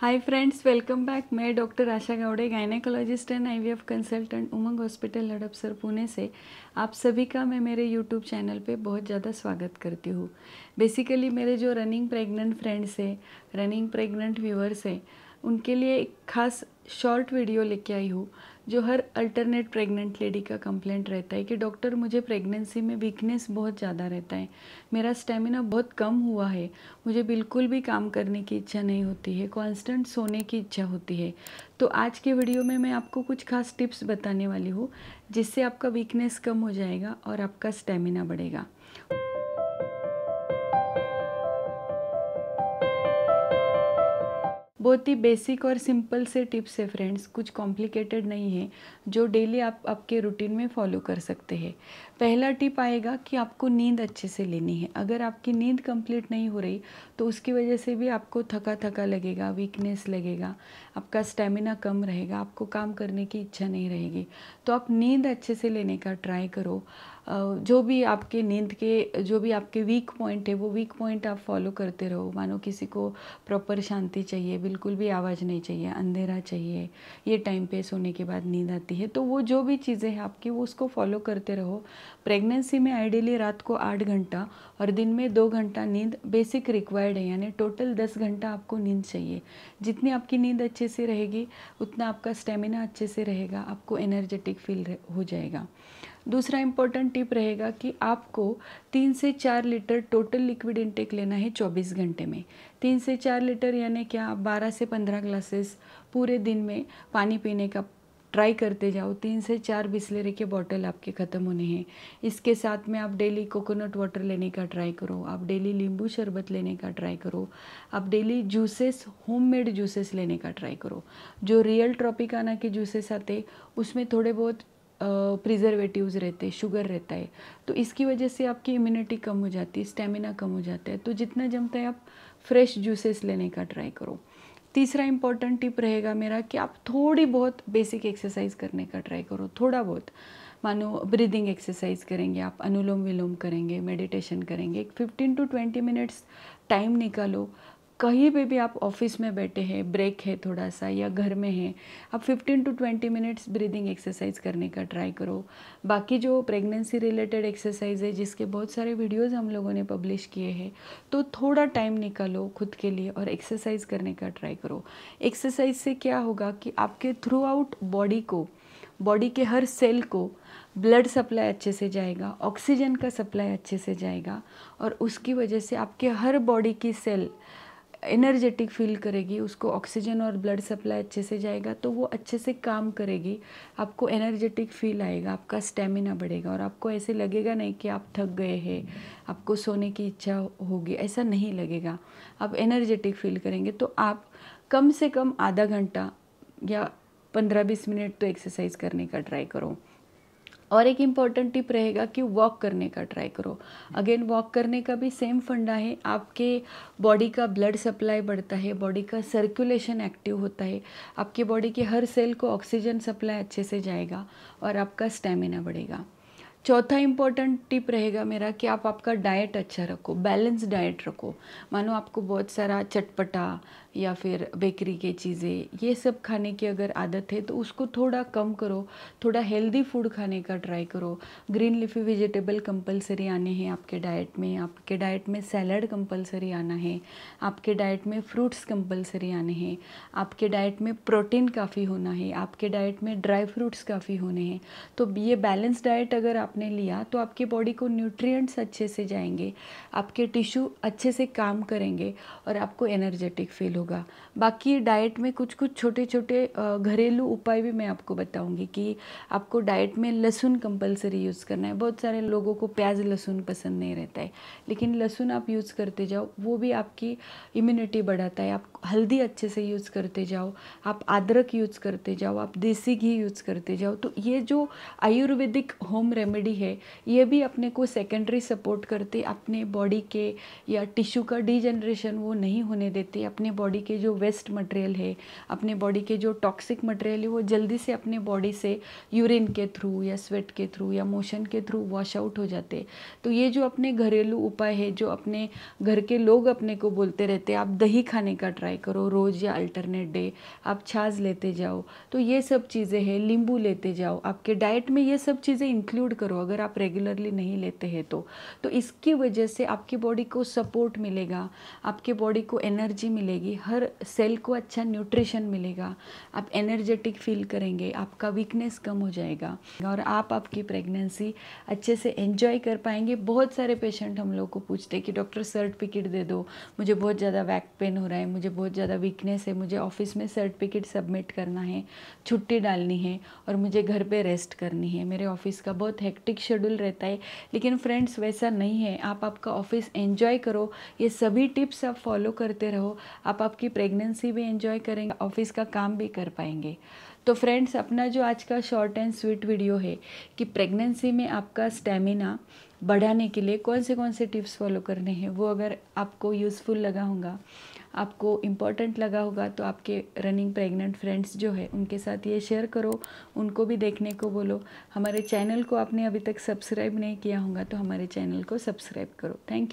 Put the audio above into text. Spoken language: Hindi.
हाय फ्रेंड्स वेलकम बैक मैं doctor Asha Gawade gynaecologist and IVF consultant Umang hospital Hadapsar Pune से आप सभी का मैं मेरे यूट्यूब चैनल पे बहुत ज़्यादा स्वागत करती हूँ बेसिकली मेरे जो रनिंग प्रेग्नेंट फ्रेंड्स हैं रनिंग प्रेग्नेंट व्यूअर्स हैं उनके लिए एक खास शॉर्ट वीडियो लेके आई हूँ जो हर अल्टरनेट प्रेग्नेंट लेडी का कंप्लेंट रहता है कि डॉक्टर मुझे प्रेगनेंसी में वीकनेस बहुत ज़्यादा रहता है मेरा स्टेमिना बहुत कम हुआ है मुझे बिल्कुल भी काम करने की इच्छा नहीं होती है कांस्टेंट सोने की इच्छा होती है तो आज के वीडियो में मैं आपको कुछ खास टिप्स बताने वाली हूँ जिससे आपका वीकनेस कम हो जाएगा और आपका स्टेमिना बढ़ेगा बहुत ही बेसिक और सिंपल से टिप्स है फ्रेंड्स कुछ कॉम्प्लिकेटेड नहीं है जो डेली आप आपके रूटीन में फॉलो कर सकते हैं पहला टिप आएगा कि आपको नींद अच्छे से लेनी है अगर आपकी नींद कंप्लीट नहीं हो रही तो उसकी वजह से भी आपको थका थका लगेगा वीकनेस लगेगा आपका स्टेमिना कम रहेगा आपको काम करने की इच्छा नहीं रहेगी तो आप नींद अच्छे से लेने का ट्राई करो जो भी आपके नींद के जो भी आपके वीक पॉइंट है वो वीक पॉइंट आप फॉलो करते रहो मानो किसी को प्रॉपर शांति चाहिए बिल्कुल भी आवाज़ नहीं चाहिए अंधेरा चाहिए ये टाइम पे सोने के बाद नींद आती है तो वो जो भी चीज़ें हैं आपकी वो उसको फॉलो करते रहो प्रेगनेंसी में आइडियली रात को आठ घंटा और दिन में दो घंटा नींद बेसिक रिक्वायर्ड है यानी टोटल दस घंटा आपको नींद चाहिए जितनी आपकी नींद अच्छे से रहेगी उतना आपका स्टेमिना अच्छे से रहेगा आपको एनर्जेटिक फील हो जाएगा दूसरा इम्पोर्टेंट टिप रहेगा कि आपको तीन से चार लीटर टोटल लिक्विड इंटेक लेना है चौबीस घंटे में तीन से चार लीटर यानी क्या आप बारह से पंद्रह ग्लासेस पूरे दिन में पानी पीने का ट्राई करते जाओ तीन से चार बिस्लेरी के बॉटल आपके ख़त्म होने हैं इसके साथ में आप डेली कोकोनट वाटर लेने का ट्राई करो आप डेली नींबू शरबत लेने का ट्राई करो आप डेली जूसेस होममेड जूसेस लेने का ट्राई करो जो रियल ट्रॉपिकाना के जूसेस आते उसमें थोड़े बहुत प्रिजर्वेटिव्स रहते हैं शुगर रहता है तो इसकी वजह से आपकी इम्यूनिटी कम हो जाती है स्टेमिना कम हो जाता है तो जितना जमता है आप फ्रेश जूसेस लेने का ट्राई करो तीसरा इंपॉर्टेंट टिप रहेगा मेरा कि आप थोड़ी बहुत बेसिक एक्सरसाइज करने का ट्राई करो थोड़ा बहुत मानो ब्रीदिंग एक्सरसाइज करेंगे आप अनुलोम विलोम करेंगे मेडिटेशन करेंगे fifteen to twenty minutes time निकालो कहीं पे भी आप ऑफिस में बैठे हैं ब्रेक है थोड़ा सा या घर में हैं आप 15 टू 20 मिनट्स ब्रीदिंग एक्सरसाइज करने का ट्राई करो बाकी जो प्रेगनेंसी रिलेटेड एक्सरसाइज है जिसके बहुत सारे वीडियोस हम लोगों ने पब्लिश किए हैं तो थोड़ा टाइम निकालो खुद के लिए और एक्सरसाइज करने का ट्राई करो एक्सरसाइज से क्या होगा कि आपके थ्रू आउट बॉडी को बॉडी के हर सेल को ब्लड सप्लाई अच्छे से जाएगा ऑक्सीजन का सप्लाई अच्छे से जाएगा और उसकी वजह से आपके हर बॉडी की सेल एनर्जेटिक फील करेगी उसको ऑक्सीजन और ब्लड सप्लाई अच्छे से जाएगा तो वो अच्छे से काम करेगी आपको एनर्जेटिक फील आएगा आपका स्टेमिना बढ़ेगा और आपको ऐसे लगेगा नहीं कि आप थक गए हैं आपको सोने की इच्छा होगी ऐसा नहीं लगेगा आप एनर्जेटिक फील करेंगे तो आप कम से कम आधा घंटा या पंद्रह बीस मिनट तो एक्सरसाइज करने का ट्राई करो और एक इम्पॉर्टेंट टिप रहेगा कि वॉक करने का ट्राई करो अगेन वॉक करने का भी सेम फंडा है आपके बॉडी का ब्लड सप्लाई बढ़ता है बॉडी का सर्कुलेशन एक्टिव होता है आपकी बॉडी के हर सेल को ऑक्सीजन सप्लाई अच्छे से जाएगा और आपका स्टेमिना बढ़ेगा चौथा इम्पोर्टेंट टिप रहेगा मेरा कि आप आपका डाइट अच्छा रखो बैलेंस डाइट रखो मानो आपको बहुत सारा चटपटा या फिर बेकरी के चीज़ें ये सब खाने की अगर आदत है तो उसको थोड़ा कम करो थोड़ा हेल्दी फूड खाने का ट्राई करो ग्रीन लिफी वेजिटेबल कंपलसरी आने हैं आपके डाइट में आपके डाइट में सैलड कंपलसरी आना है आपके डाइट में फ्रूट्स कंपलसरी आने हैं आपके डाइट में प्रोटीन काफ़ी होना है आपके डाइट में ड्राई फ्रूट्स काफ़ी होने हैं तो ये बैलेंस डाइट अगर आप आपने लिया तो आपकी बॉडी को न्यूट्रिएंट्स अच्छे से जाएंगे आपके टिश्यू अच्छे से काम करेंगे और आपको एनर्जेटिक फील होगा बाकी डाइट में कुछ कुछ छोटे छोटे घरेलू उपाय भी मैं आपको बताऊंगी कि आपको डाइट में लहसुन कंपलसरी यूज़ करना है बहुत सारे लोगों को प्याज लहसुन पसंद नहीं रहता है लेकिन लहसुन आप यूज़ करते जाओ वो भी आपकी इम्यूनिटी बढ़ाता है आप हल्दी अच्छे से यूज़ करते जाओ आप अदरक यूज़ करते जाओ आप देसी घी यूज़ करते जाओ तो ये जो आयुर्वेदिक होम रेमेडी है ये भी अपने को सेकेंडरी सपोर्ट करते अपने बॉडी के या टिश्यू का डिजनरेशन वो नहीं होने देते अपने बॉडी के जो वेस्ट मटेरियल है अपने बॉडी के जो टॉक्सिक मटेरियल है वो जल्दी से अपने बॉडी से यूरिन के थ्रू या स्वेट के थ्रू या मोशन के थ्रू वॉश आउट हो जाते तो ये जो अपने घरेलू उपाय है जो अपने घर के लोग अपने को बोलते रहते आप दही खाने का ट्राई ट्राई करो रोज़ या अल्टरनेट डे आप छाछ लेते जाओ तो ये सब चीज़ें हैं नींबू लेते जाओ आपके डाइट में ये सब चीज़ें इंक्लूड करो अगर आप रेगुलरली नहीं लेते हैं तो तो इसकी वजह से आपकी बॉडी को सपोर्ट मिलेगा आपके बॉडी को एनर्जी मिलेगी हर सेल को अच्छा न्यूट्रिशन मिलेगा आप एनर्जेटिक फील करेंगे आपका वीकनेस कम हो जाएगा और आप आपकी प्रेगनेंसी अच्छे से एंजॉय कर पाएंगे बहुत सारे पेशेंट हम लोग को पूछते कि डॉक्टर सर्टिफिकेट दे दो मुझे बहुत ज़्यादा बैक पेन हो रहा है मुझे बहुत ज़्यादा वीकनेस है मुझे ऑफिस में सर्टिफिकेट सबमिट करना है छुट्टी डालनी है और मुझे घर पे रेस्ट करनी है मेरे ऑफिस का बहुत हेक्टिक शेड्यूल रहता है लेकिन फ्रेंड्स वैसा नहीं है आप आपका ऑफिस एंजॉय करो ये सभी टिप्स आप फॉलो करते रहो आप आपकी प्रेगनेंसी भी एन्जॉय करेंगे ऑफिस का काम भी कर पाएंगे तो फ्रेंड्स अपना जो आज का शॉर्ट एंड स्वीट वीडियो है कि प्रेगनेंसी में आपका स्टेमिना बढ़ाने के लिए कौन से कौन से टिप्स फॉलो करने हैं वो अगर आपको यूज़फुल लगा होगा आपको इम्पॉर्टेंट लगा होगा तो आपके रनिंग प्रेग्नेंट फ्रेंड्स जो है उनके साथ ये शेयर करो उनको भी देखने को बोलो हमारे चैनल को आपने अभी तक सब्सक्राइब नहीं किया होगा तो हमारे चैनल को सब्सक्राइब करो थैंक यू